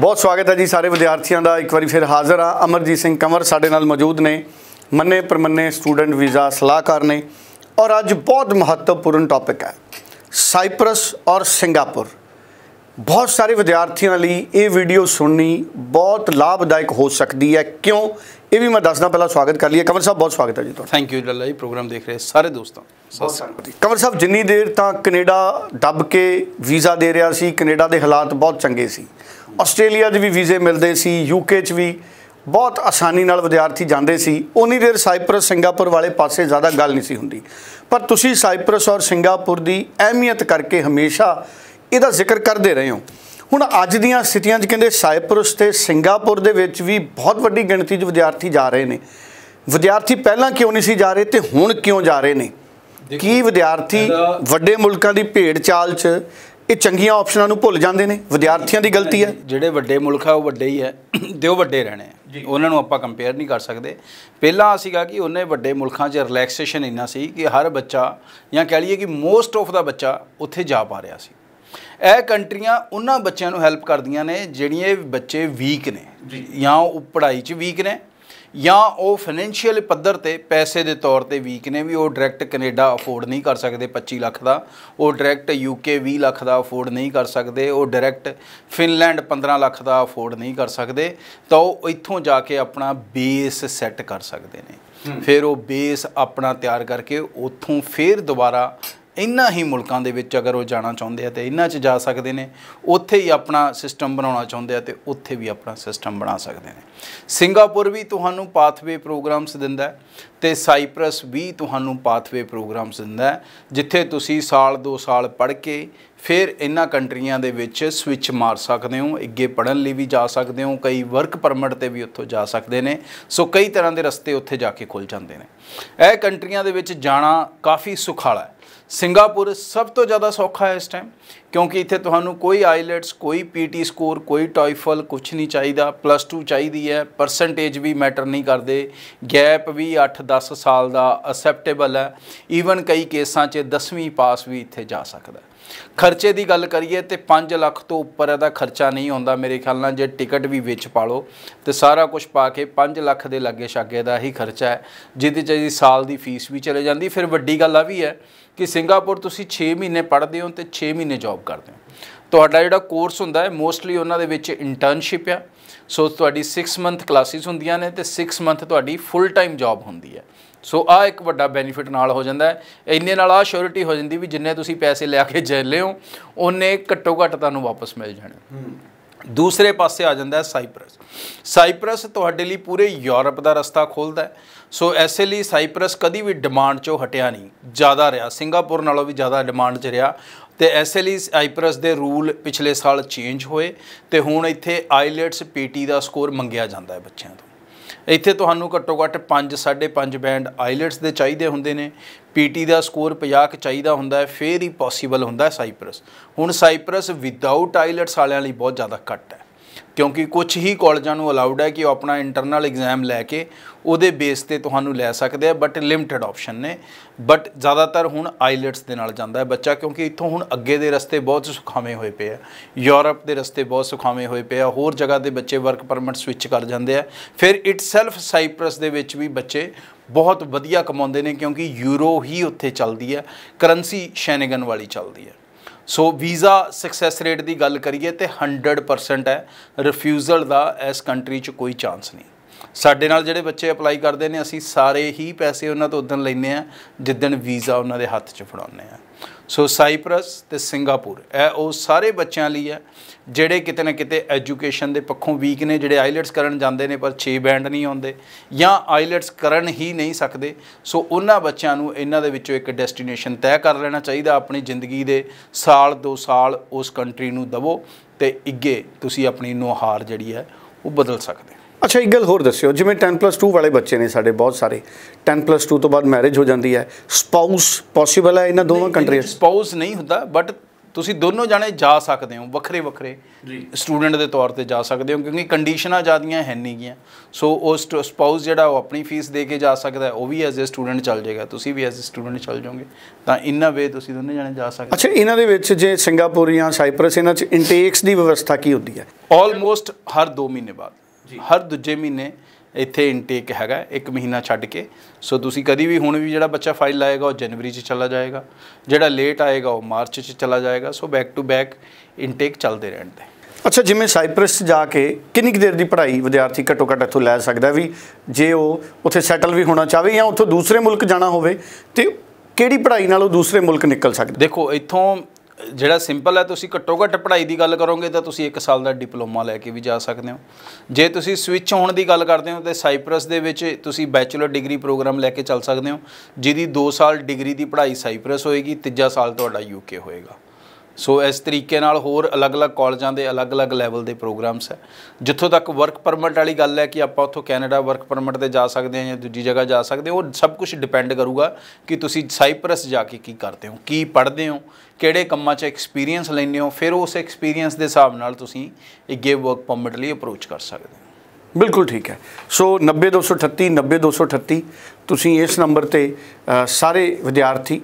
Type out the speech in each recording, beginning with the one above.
ਬਹੁਤ ਸਵਾਗਤ ਹੈ ਜੀ ਸਾਰੇ ਵਿਦਿਆਰਥੀਆਂ ਦਾ ਇੱਕ ਵਾਰੀ ਫਿਰ ਹਾਜ਼ਰ ਆ ਅਮਰਜੀਤ ਸਿੰਘ ਕੰਵਰ ਸਾਡੇ ਨਾਲ ਮੌਜੂਦ ਨੇ ਮੰਨੇ ਪਰਮੰਨੇ ਸਟੂਡੈਂਟ ਵੀਜ਼ਾ ਸਲਾਹਕਾਰ ਨੇ ਔਰ ਅੱਜ ਬਹੁਤ ਮਹੱਤਵਪੂਰਨ ਟੌਪਿਕ ਹੈ ਸਾਈਪਰਸ ਔਰ ਸਿੰਗਾਪੁਰ ਬਹੁਤ ਸਾਰੇ ਵਿਦਿਆਰਥੀਆਂ ਲਈ ਇਹ ਵੀਡੀਓ ਸੁਣਨੀ ਬਹੁਤ ਲਾਭਦਾਇਕ ਹੋ ਸਕਦੀ ਹੈ ਕਿਉਂ ਇਹ ਵੀ ਮੈਂ ਦੱਸਣਾ ਪਹਿਲਾਂ ਸਵਾਗਤ ਕਰ ਲਈਏ ਕਮਰ ਸਾਹਿਬ ਬਹੁਤ ਸਵਾਗਤ ਹੈ ਜੀ ਤੁਹਾਡਾ ਥੈਂਕ ਯੂ ਲੱਲਾ ਜੀ ਪ੍ਰੋਗਰਾਮ ਦੇਖ ਰਹੇ ਸਾਰੇ ਦੋਸਤਾਂ ਕਮਰ ਸਾਹਿਬ ਜਿੰਨੀ ਦੇਰ ਤਾਂ ਕੈਨੇਡਾ ਦੱਬ ਕੇ ਵੀਜ਼ਾ ਦੇ ਰਿਹਾ ਸੀ ਕੈਨੇਡਾ ਦੇ ਹਾਲਾਤ ਬਹੁਤ ਚੰਗੇ ਸੀ ਆਸਟ੍ਰੇਲੀਆ 'ਚ ਵੀ ਵੀਜ਼ੇ ਮਿਲਦੇ ਸੀ ਯੂਕੇ 'ਚ ਵੀ ਬਹੁਤ ਆਸਾਨੀ ਨਾਲ ਵਿਦਿਆਰਥੀ ਜਾਂਦੇ ਸੀ ਉਨੀ ਦੇਰ ਸਾਈਪਰਸ ਸਿੰਗਾਪੁਰ ਵਾਲੇ ਪਾਸੇ ਜ਼ਿਆਦਾ ਗੱਲ ਨਹੀਂ ਸੀ ਹੁੰਦੀ ਪਰ ਤੁਸੀਂ ਸਾਈਪਰਸ ਔਰ ਸਿੰਗਾਪੁਰ ਦੀ ਅਹਿਮੀਅਤ ਕਰਕੇ ਹਮੇਸ਼ਾ ਇਹਦਾ ਜ਼ਿਕਰ ਕਰਦੇ ਰਹੇ ਹੋ ਹੁਣ ਅੱਜ ਦੀਆਂ ਸਥਿਤੀਆਂ 'ਚ ਕਹਿੰਦੇ ਸਾਈਪਰਸ ਤੇ ਸਿੰਗਾਪੁਰ ਦੇ ਵਿੱਚ ਵੀ ਬਹੁਤ ਵੱਡੀ ਗਿਣਤੀ 'ਚ ਵਿਦਿਆਰਥੀ ਜਾ ਰਹੇ ਨੇ ਵਿਦਿਆਰਥੀ ਪਹਿਲਾਂ ਕਿਉਂ ਨਹੀਂ ਸੀ ਜਾ ਰਹੇ ਤੇ ਹੁਣ ਕਿਉਂ ਜਾ ਰਹੇ ਨੇ ਕੀ ਵਿਦਿਆਰਥੀ ਵੱਡੇ ਮੁਲਕਾਂ ਦੀ ਭੇਡ ਚਾਲ 'ਚ ਇਹ ਚੰਗੀਆਂ ਆਪਸ਼ਨਾਂ ਨੂੰ ਭੁੱਲ ਜਾਂਦੇ ਨੇ ਵਿਦਿਆਰਥੀਆਂ ਦੀ ਗਲਤੀ ਹੈ ਜਿਹੜੇ ਵੱਡੇ ਮੁਲਕ ਆ ਉਹ ਵੱਡੇ ਹੀ ਹੈ ਦਿਓ ਵੱਡੇ ਰਹਿਣੇ ਉਹਨਾਂ ਨੂੰ ਆਪਾਂ ਕੰਪੇਅਰ ਨਹੀਂ ਕਰ ਸਕਦੇ ਪਹਿਲਾਂ ਸੀਗਾ ਕਿ ਉਹਨੇ ਵੱਡੇ ਮੁਲਕਾਂ 'ਚ ਰਿਲੈਕਸੇਸ਼ਨ ਇੰਨਾ ਸੀ ਕਿ ਹਰ ਬੱਚਾ ਜਾਂ ਕਹਿ ਲਈਏ ਕਿ ਮੋਸਟ ਆਫ ਦਾ ਬੱਚਾ ਉੱਥੇ ਜਾ ਪਾ ਰਿਹਾ ਸੀ ਇਹ ਕੰਟਰੀਆਂ ਉਹਨਾਂ ਬੱਚਿਆਂ ਨੂੰ ਹੈਲਪ ਕਰਦੀਆਂ ਨੇ ਜਿਹੜੀਆਂ ਬੱਚੇ ਵੀਕ ਨੇ ਜਾਂ ਉਹ ਪੜ੍ਹਾਈ 'ਚ ਵੀਕ ਨੇ ਜਾਂ ਉਹ ਫਾਈਨੈਂਸ਼ੀਅਲ ਪੱਧਰ ਤੇ ਪੈਸੇ ਦੇ ਤੌਰ ਤੇ ਵੀਕ ਨੇ ਵੀ ਉਹ ਡਾਇਰੈਕਟ ਕੈਨੇਡਾ ਅਫੋਰਡ ਨਹੀਂ ਕਰ ਸਕਦੇ 25 ਲੱਖ ਦਾ ਉਹ ਡਾਇਰੈਕਟ ਯੂਕੇ 20 ਲੱਖ ਦਾ ਅਫੋਰਡ ਨਹੀਂ ਕਰ ਸਕਦੇ ਉਹ ਡਾਇਰੈਕਟ ਫਿਨਲੈਂਡ 15 ਲੱਖ ਦਾ ਅਫੋਰਡ ਨਹੀਂ ਕਰ ਸਕਦੇ ਤਾਂ ਉਹ ਇੱਥੋਂ ਜਾ ਕੇ ਆਪਣਾ ਬੇਸ ਸੈੱਟ ਕਰ ਸਕਦੇ ਨੇ ਫਿਰ ਉਹ ਬੇਸ ਆਪਣਾ ਤਿਆਰ ਕਰਕੇ ਉੱਥੋਂ ਫਿਰ ਦੁਬਾਰਾ ਇਨ੍ਹਾਂ ਹੀ ਮੁਲਕਾਂ ਦੇ ਵਿੱਚ ਅਗਰ ਉਹ ਜਾਣਾ ਚਾਹੁੰਦੇ ਆ ਤੇ ਇਨ੍ਹਾਂ 'ਚ ਜਾ ਸਕਦੇ ਨੇ ਉੱਥੇ ਹੀ ਆਪਣਾ ਸਿਸਟਮ ਬਣਾਉਣਾ ਚਾਹੁੰਦੇ ਆ ਤੇ ਉੱਥੇ ਵੀ ਆਪਣਾ ਸਿਸਟਮ ਬਣਾ ਸਕਦੇ ਨੇ ਸਿੰਗਾਪੁਰ ਵੀ ਤੁਹਾਨੂੰ ਪਾਥਵੇ ਪ੍ਰੋਗਰਾਮਸ ਦਿੰਦਾ ਤੇ ਸਾਈਪ੍ਰਸ ਵੀ ਤੁਹਾਨੂੰ ਪਾਥਵੇ ਪ੍ਰੋਗਰਾਮਸ ਦਿੰਦਾ ਜਿੱਥੇ ਤੁਸੀਂ ਸਾਲ 2 ਸਾਲ ਪੜ੍ਹ ਕੇ ਫਿਰ ਇਨ੍ਹਾਂ ਕੰਟਰੀਆਂ ਦੇ ਵਿੱਚ ਸਵਿਚ ਮਾਰ ਸਕਦੇ ਹੋ ਅੱਗੇ ਪੜਨ ਲਈ ਵੀ ਜਾ ਸਕਦੇ ਹੋ ਕਈ ਵਰਕ ਪਰਮਿਟ ਤੇ ਵੀ ਉੱਥੋਂ ਜਾ ਸਕਦੇ ਨੇ ਸੋ ਕਈ ਤਰ੍ਹਾਂ ਦੇ ਰਸਤੇ ਉੱਥੇ ਜਾ ਕੇ ਖੁੱਲ ਜਾਂਦੇ ਨੇ ਇਹ ਕੰਟਰੀਆਂ ਦੇ ਵਿੱਚ ਜਾਣਾ ਕਾਫੀ ਸੁਖਾਲਾ ਹੈ ਸਿੰਗਾਪੁਰ ਸਭ ਤੋਂ ਜ਼ਿਆਦਾ ਸੌਖਾ ਹੈ ਇਸ ਟਾਈਮ ਕਿਉਂਕਿ ਇੱਥੇ ਤੁਹਾਨੂੰ ਕੋਈ ਆਈਲੈਟਸ ਕੋਈ ਪੀਟੀ ਸਕੋਰ ਕੋਈ ਟੋਇਫਲ ਕੁਝ ਨਹੀਂ ਚਾਹੀਦਾ ਪਲੱਸ 2 ਚਾਹੀਦੀ ਹੈ ਪਰਸੈਂਟੇਜ ਵੀ ਮੈਟਰ ਨਹੀਂ ਕਰਦੇ ਗੈਪ ਵੀ 8-10 ਸਾਲ ਦਾ ਅਸੈਪਟੇਬਲ ਹੈ ਈਵਨ ਕਈ ਕੇਸਾਂ 'ਚ 10ਵੀਂ ਪਾਸ ਵੀ ਇੱਥੇ ਜਾ ਸਕਦਾ ਖਰਚੇ ਦੀ ਗੱਲ ਕਰੀਏ ਤੇ 5 ਲੱਖ ਤੋਂ ਉੱਪਰ ਇਹਦਾ ਖਰਚਾ ਨਹੀਂ ਹੁੰਦਾ ਮੇਰੇ ਖਿਆਲ ਨਾਲ ਜੇ ਟਿਕਟ ਵੀ ਵਿੱਚ ਪਾ ਲਓ ਤੇ ਸਾਰਾ ਕੁਝ ਪਾ ਕੇ 5 ਲੱਖ ਦੇ ਲੱਗੇ ਛਾਗੇ ਦਾ ਹੀ ਖਰਚਾ ਹੈ ਜਿੱਦੇ ਚ ਜੀ ਸਾਲ ਦੀ ਫੀਸ ਵੀ ਚਲੇ ਜਾਂਦੀ ਫਿਰ ਵੱਡੀ ਗੱਲ ਆ ਵੀ ਹੈ ਕਿ ਸਿੰਗਾਪੁਰ ਤੁਸੀਂ 6 ਮਹੀਨੇ ਪੜ੍ਹਦੇ ਹੋ ਤੇ 6 ਮਹੀਨੇ ਜੌਬ ਕਰਦੇ ਹੋ ਤੁਹਾਡਾ ਜਿਹੜਾ ਕੋਰਸ ਹੁੰਦਾ ਹੈ ਮੋਸਟਲੀ ਉਹਨਾਂ ਦੇ ਵਿੱਚ ਇੰਟਰਨਸ਼ਿਪ ਆ ਸੋ ਤੁਹਾਡੀ 6 ਮੰਥ ਕਲਾਸਿਸ ਹੁੰਦੀਆਂ ਨੇ ਤੇ 6 ਮੰਥ ਤੁਹਾਡੀ ਫੁੱਲ ਟਾਈਮ ਜੌਬ ਹੁੰਦੀ ਹੈ ਸੋ ਆ ਇੱਕ ਵੱਡਾ ਬੈਨੀਫਿਟ ਨਾਲ ਹੋ ਜਾਂਦਾ ਹੈ ਇੰਨੇ ਨਾਲ ਆ ਸ਼ੋਰਿਟੀ ਹੋ ਜਾਂਦੀ ਵੀ ਜਿੰਨੇ ਤੁਸੀਂ ਪੈਸੇ ਲਿਆ ਕੇ ਜੈ ਲਿਓ ਉਹਨੇ ਘੱਟੋ ਘੱਟ ਤੁਹਾਨੂੰ ਵਾਪਸ ਮਿਲ ਜਾਣੇ ਦੂਸਰੇ ਪਾਸੇ ਆ ਜਾਂਦਾ ਹੈ ਸਾਈਪ੍ਰਸ ਸਾਈਪ੍ਰਸ ਤੁਹਾਡੇ ਲਈ ਪੂਰੇ ਯੂਰਪ ਦਾ ਰਸਤਾ ਖੋਲਦਾ ਹੈ ਸੋ ਐਸੇ ਲਈ ਸਾਈਪ੍ਰਸ ਕਦੀ ਵੀ ਡਿਮਾਂਡ 'ਚੋਂ ਹਟਿਆ ਨਹੀਂ ਜ਼ਿਆਦਾ ਰਿਹਾ ਸਿੰਗਾਪੁਰ ਨਾਲੋਂ ਵੀ ਜ਼ਿਆਦਾ ਡਿਮਾਂਡ 'ਚ ਰਿਹਾ ਤੇ ਐਸੇ ਲਈ ਆਈਪਰਸ ਦੇ ਰੂਲ ਪਿਛਲੇ ਸਾਲ ਚੇਂਜ ਹੋਏ ਤੇ ਹੁਣ ਇੱਥੇ ਆਈਲੈਟਸ ਪੀਟੀ ਦਾ ਸਕੋਰ ਮੰਗਿਆ ਜਾਂਦਾ ਹੈ ਬੱਚਿਆਂ ਤੋਂ ਇੱਥੇ ਤੁਹਾਨੂੰ ਘੱਟੋ ਘੱਟ 5 5.5 ਬੈਂਡ ਆਈਲੈਟਸ ਦੇ ਚਾਹੀਦੇ ਹੁੰਦੇ ਨੇ ਪੀਟੀ ਦਾ ਸਕੋਰ 50 ਕ ਚਾਹੀਦਾ ਹੁੰਦਾ ਹੈ ਫੇਰ ਹੀ ਪੋਸੀਬਲ ਹੁੰਦਾ ਹੈ ਸਾਈਪ੍ਰਸ ਹੁਣ ਸਾਈਪ੍ਰਸ ਵਿਦਆਊਟ ਆਈਲੈਟਸ ਵਾਲਿਆਂ ਲਈ ਬਹੁਤ ਜ਼ਿਆਦਾ ਘੱਟ ਹੈ ਕਿਉਂਕਿ ਕੁਝ ਹੀ ਕਾਲਜਾਂ ਨੂੰ ਅਲਾਉਡ ਹੈ ਕਿ ਉਹ ਆਪਣਾ ਇੰਟਰਨਲ ਐਗਜ਼ਾਮ ਲੈ ਕੇ ਉਹਦੇ ਬੇਸ ਤੇ ਤੁਹਾਨੂੰ ਲੈ ਸਕਦੇ ਆ ਬਟ ਲਿਮਟਿਡ ਆਪਸ਼ਨ ਨੇ ਬਟ ਜ਼ਿਆਦਾਤਰ ਹੁਣ ਆਈਲਟਸ ਦੇ ਨਾਲ ਜਾਂਦਾ ਹੈ ਬੱਚਾ ਕਿਉਂਕਿ ਇੱਥੋਂ ਹੁਣ ਅੱਗੇ ਦੇ ਰਸਤੇ ਬਹੁਤ ਸੁਖਾਵੇਂ ਹੋਏ ਪਏ ਆ ਯੂਰਪ ਦੇ ਰਸਤੇ ਬਹੁਤ ਸੁਖਾਵੇਂ ਹੋਏ ਪਏ ਆ ਹੋਰ ਜਗ੍ਹਾ ਦੇ ਬੱਚੇ ਵਰਕ ਪਰਮਿਟ ਸਵਿਚ ਕਰ ਜਾਂਦੇ ਆ ਫਿਰ ਇਟਸੈਲਫ ਸਾਈਪ੍ਰਸ ਦੇ ਵਿੱਚ ਵੀ ਬੱਚੇ ਬਹੁਤ ਵਧੀਆ ਕਮਾਉਂਦੇ ਨੇ ਕਿਉਂਕਿ ਯੂਰੋ ਹੀ ਉੱਥੇ ਚੱਲਦੀ ਹੈ ਕਰੰਸੀ ਸ਼ੈਨੇਗਨ ਵਾਲੀ ਚੱਲਦੀ ਹੈ ਸੋ ਵੀਜ਼ਾ ਸਕਸੈਸ ਰੇਟ ਦੀ ਗੱਲ ਕਰੀਏ ਤੇ 100% ਹੈ ਰਿਫਿਊਜ਼ਲ ਦਾ ਇਸ ਕੰਟਰੀ 'ਚ ਕੋਈ ਚਾਂਸ ਨਹੀਂ ਸਾਡੇ ਨਾਲ ਜਿਹੜੇ ਬੱਚੇ ਅਪਲਾਈ ਕਰਦੇ ਨੇ ਅਸੀਂ ਸਾਰੇ ਹੀ ਪੈਸੇ ਉਹਨਾਂ ਤੋਂ ਉਦੋਂ ਲੈਨੇ ਆ ਜਿੱਦਣ ਵੀਜ਼ਾ ਉਹਨਾਂ ਦੇ ਹੱਥ 'ਚ ਫੜਾਉਨੇ ਆ ਸੋ ਸਾਈਪ੍ਰਸ ਤੇ ਸਿੰਗਾਪੁਰ ਇਹ ਉਹ ਸਾਰੇ ਬੱਚਿਆਂ ਲਈ ਆ ਜਿਹੜੇ ਕਿਤੇ ਨਾ ਕਿਤੇ ਐਜੂਕੇਸ਼ਨ ਦੇ ਪੱਖੋਂ ਵੀਕ ਨੇ ਜਿਹੜੇ ਆਈਲੈਟਸ ਕਰਨ ਜਾਂਦੇ ਨੇ ਪਰ 6 ਬੈਂਡ ਨਹੀਂ ਆਉਂਦੇ ਜਾਂ ਆਈਲੈਟਸ ਕਰਨ ਹੀ ਨਹੀਂ ਸਕਦੇ ਸੋ ਉਹਨਾਂ ਬੱਚਿਆਂ ਨੂੰ ਇਹਨਾਂ ਦੇ ਵਿੱਚੋਂ ਇੱਕ ਡੈਸਟੀਨੇਸ਼ਨ ਤੈਅ ਕਰ ਲੈਣਾ ਚਾਹੀਦਾ ਆਪਣੀ ਜ਼ਿੰਦਗੀ ਦੇ ਸਾਲ 2 ਸਾਲ ਉਸ ਕੰਟਰੀ ਨੂੰ ਦਵੋ ਤੇ ਅੱਗੇ ਤੁਸੀਂ ਆਪਣੀ ਨੋਹਾਰ ਜਿਹੜੀ ਹੈ ਉਹ ਬਦਲ ਸਕਦੇ ਅੱਛਾ ਇੱਕ ਗੱਲ ਹੋਰ ਦੱਸਿਓ ਜਿਵੇਂ 10+2 ਵਾਲੇ ਬੱਚੇ ਨੇ ਸਾਡੇ ਬਹੁਤ ਸਾਰੇ 10+2 ਤੋਂ ਬਾਅਦ ਮੈਰਿਜ ਹੋ ਜਾਂਦੀ ਹੈ ਸਪਾਊਸ ਪੋਸੀਬਲ ਹੈ ਇਹਨਾਂ ਦੋਵਾਂ ਕੰਟਰੀਆਂ ਸਪਾਊਸ ਨਹੀਂ ਹੁੰਦਾ ਬਟ ਤੁਸੀਂ ਦੋਨੋਂ ਜਾਣੇ ਜਾ ਸਕਦੇ ਹੋ ਵੱਖਰੇ ਵੱਖਰੇ ਸਟੂਡੈਂਟ ਦੇ ਤੌਰ ਤੇ ਜਾ ਸਕਦੇ ਹੋ ਕਿਉਂਕਿ ਕੰਡੀਸ਼ਨਾਂ ਜ਼ਿਆਦੀਆਂ ਹੈ ਨਹੀਂ ਗਿਆ ਸੋ ਉਸ ਸਪਾਊਸ ਜਿਹੜਾ ਉਹ ਆਪਣੀ ਫੀਸ ਦੇ ਕੇ ਜਾ ਸਕਦਾ ਉਹ ਵੀ ਐਜ਼ ਅ ਸਟੂਡੈਂਟ ਚੱਲ ਜਾਏਗਾ ਤੁਸੀਂ ਵੀ ਐਜ਼ ਅ ਸਟੂਡੈਂਟ ਚੱਲ ਜਾਓਗੇ ਤਾਂ ਇਨਾ ਵੇ ਤੁਸੀਂ ਦੋਨੇ ਜਾਣੇ ਜਾ ਸਕਦੇ ਅੱਛਾ ਇਹਨਾਂ ਦੇ ਵਿੱਚ ਜੇ ਸਿੰਗਾਪੁਰ ਜਾਂ ਸਾਈਪ੍ਰਸ ਇਹਨਾਂ 'ਚ ਇਨਟੇਕਸ ਦੀ ਵਿਵਸਥਾ ਕੀ ਹੁੰਦੀ ਹੈ ਆਲਮੋਸਟ ਹਰ 2 ਮਹੀਨੇ ਬਾਅਦ ਹਰ ਦੂਜੇ ਮਹੀਨੇ ਇੱਥੇ ਇਨਟੇਕ ਹੈਗਾ ਇੱਕ ਮਹੀਨਾ ਛੱਡ ਕੇ ਸੋ ਤੁਸੀਂ ਕਦੀ ਵੀ ਹੁਣ ਵੀ ਜਿਹੜਾ ਬੱਚਾ ਫਾਈਲ ਲਾਏਗਾ ਉਹ ਜਨਵਰੀ 'ਚ ਚਲਾ ਜਾਏਗਾ ਜਿਹੜਾ ਲੇਟ ਆਏਗਾ ਉਹ ਮਾਰਚ 'ਚ ਚਲਾ ਜਾਏਗਾ so back to back intake ਚੱਲਦੇ ਰਹਿਣਦੇ ਅੱਛਾ ਜਿਵੇਂ ਸਾਈਪ੍ਰਸ ਜਾ ਕੇ ਕਿੰਨੀ ਕੁ ਦੇਰ ਦੀ ਪੜ੍ਹਾਈ ਵਿਦਿਆਰਥੀ ਘੱਟੋ ਘੱਟ ਇੱਥੋਂ ਲੈ ਸਕਦਾ ਵੀ ਜੇ ਉਹ ਉੱਥੇ ਸੈਟਲ ਵੀ ਹੋਣਾ ਚਾਹਵੇ ਜਾਂ ਉੱਥੋਂ ਦੂਸਰੇ ਮੁਲਕ ਜਾਣਾ ਹੋਵੇ ਤੇ ਕਿਹੜੀ ਪੜ੍ਹਾਈ ਨਾਲ ਉਹ ਦੂਸਰੇ ਮੁਲਕ ਨਿਕਲ ਸਕਦਾ ਦੇਖੋ ਇੱਥੋਂ ਜਿਹੜਾ ਸਿੰਪਲ ਹੈ ਤੁਸੀਂ ਘੱਟੋ ਘੱਟ ਪੜ੍ਹਾਈ ਦੀ ਗੱਲ ਕਰੋਗੇ ਤਾਂ ਤੁਸੀਂ 1 ਸਾਲ ਦਾ ਡਿਪਲੋਮਾ ਲੈ ਕੇ ਵੀ ਜਾ ਸਕਦੇ ਹੋ ਜੇ ਤੁਸੀਂ ਸਵਿਚ ਹੋਣ ਦੀ ਗੱਲ ਕਰਦੇ ਹੋ ਤੇ ਸਾਈਪ੍ਰਸ ਦੇ ਵਿੱਚ ਤੁਸੀਂ ਬੈਚਲਰ ਡਿਗਰੀ ਪ੍ਰੋਗਰਾਮ ਲੈ ਕੇ ਚੱਲ ਸਕਦੇ ਹੋ ਜਿਹਦੀ 2 ਸਾਲ ਡਿਗਰੀ ਦੀ ਪੜ੍ਹਾਈ ਸਾਈਪ੍ਰਸ ਹੋਏਗੀ ਤੀਜਾ ਸਾਲ ਤੁਹਾਡਾ ਯੂਕੇ ਹੋਏਗਾ ਸੋ ਇਸ ਤਰੀਕੇ ਨਾਲ ਹੋਰ ਅਲੱਗ-ਅਲੱਗ ਕਾਲਜਾਂ ਦੇ ਅਲੱਗ-ਅਲੱਗ ਲੈਵਲ ਦੇ ਪ੍ਰੋਗਰਾਮਸ ਹੈ ਜਿੱਥੋਂ ਤੱਕ ਵਰਕ ਪਰਮਿਟ ਵਾਲੀ ਗੱਲ ਹੈ ਕਿ ਆਪਾਂ ਉੱਥੋਂ ਕੈਨੇਡਾ ਵਰਕ ਪਰਮਿਟ ਤੇ ਜਾ ਸਕਦੇ ਹਾਂ ਜਾਂ ਦੂਜੀ ਜਗ੍ਹਾ ਜਾ ਸਕਦੇ ਹੋ ਉਹ ਸਭ ਕੁਝ ਡਿਪੈਂਡ ਕਰੂਗਾ ਕਿ ਤੁਸੀਂ ਸਾਈਪ੍ਰਸ ਜਾ ਕੇ ਕੀ ਕਰਦੇ ਹੋ ਕੀ ਪੜ੍ਹਦੇ ਹੋ ਕਿਹੜੇ ਕੰਮਾਂ 'ਚ ਐਕਸਪੀਰੀਅੰਸ ਲੈਂਦੇ ਹੋ ਫਿਰ ਉਸ ਐਕਸਪੀਰੀਅੰਸ ਦੇ ਹਿਸਾਬ ਨਾਲ ਤੁਸੀਂ ਇਹ ਗੇ ਵਰਕ ਪਰਮਿਟ ਲਈ ਅਪਰੋਚ ਕਰ ਸਕਦੇ ਹੋ ਬਿਲਕੁਲ ਠੀਕ ਹੈ ਸੋ 90238 90238 ਤੁਸੀਂ ਇਸ ਨੰਬਰ ਤੇ ਸਾਰੇ ਵਿਦਿਆਰਥੀ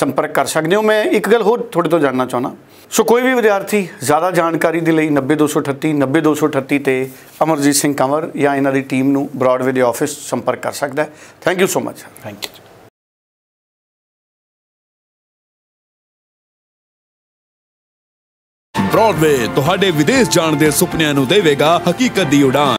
ਸੰਪਰਕ ਕਰ ਸਕਦੇ ਹੋ ਮੈਂ ਇੱਕ ਗੱਲ ਹੋਰ ਤੁਹਾਡੇ ਤੋਂ ਜਾਣਨਾ ਚਾਹਣਾ ਸੋ ਕੋਈ ਵੀ ਵਿਦਿਆਰਥੀ ਜ਼ਿਆਦਾ ਜਾਣਕਾਰੀ ਦੇ ਲਈ 90238 90238 ਤੇ ਅਮਰਜੀਤ ਸਿੰਘ ਕੰਵਰ ਜਾਂ ਇਹਨਾਂ ਦੀ ਟੀਮ ਨੂੰ ਬ੍ਰਾਡਵੇ ਦੇ ਆਫਿਸ ਸੰਪਰਕ ਕਰ ਸਕਦਾ ਹੈ thank you so much thank you Broadway ਤੁਹਾਡੇ ਵਿਦੇਸ਼ ਜਾਣ ਦੇ ਸੁਪਨਿਆਂ ਨੂੰ ਦੇਵੇਗਾ ਹਕੀਕਤ ਦੀ ਉਡਾਨ